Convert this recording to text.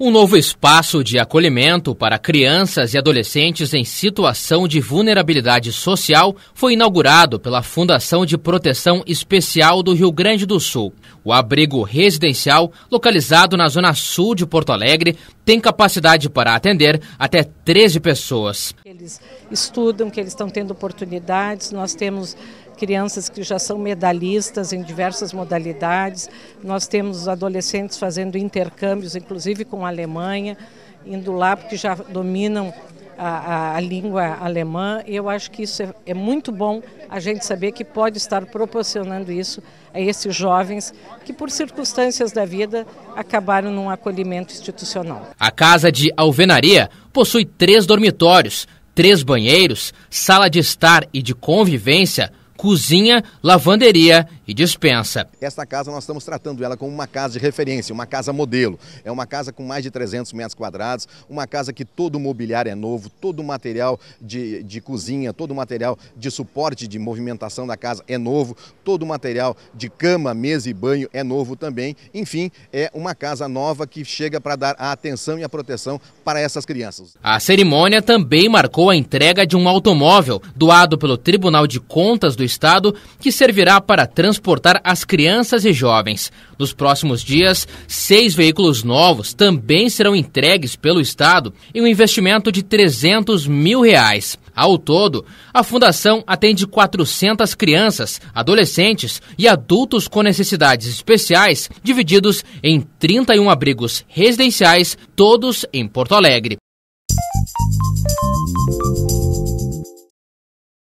Um novo espaço de acolhimento para crianças e adolescentes em situação de vulnerabilidade social foi inaugurado pela Fundação de Proteção Especial do Rio Grande do Sul. O abrigo residencial, localizado na zona sul de Porto Alegre, tem capacidade para atender até 13 pessoas. Eles estudam, que eles estão tendo oportunidades, nós temos crianças que já são medalhistas em diversas modalidades. Nós temos adolescentes fazendo intercâmbios, inclusive com a Alemanha, indo lá porque já dominam a, a, a, língua alemã. E eu acho que isso é, é, muito bom a gente saber que pode estar proporcionando isso a esses jovens que, por circunstâncias da vida, acabaram num acolhimento institucional. A Casa de Alvenaria possui três dormitórios, três banheiros, sala de estar e de convivência, cozinha, lavanderia e dispensa. Esta casa nós estamos tratando ela como uma casa de referência, uma casa modelo. É uma casa com mais de 300 metros quadrados, uma casa que todo o mobiliário é novo, todo o material de, de cozinha, todo o material de suporte de movimentação da casa é novo, todo o material de cama, mesa e banho é novo também. Enfim, é uma casa nova que chega para dar a atenção e a proteção para essas crianças. A cerimônia também marcou a entrega de um automóvel doado pelo Tribunal de Contas do Estado que servirá para transformar transportar as crianças e jovens. Nos próximos dias, seis veículos novos também serão entregues pelo Estado em um investimento de 300 mil reais. Ao todo, a Fundação atende 400 crianças, adolescentes e adultos com necessidades especiais, divididos em 31 abrigos residenciais, todos em Porto Alegre.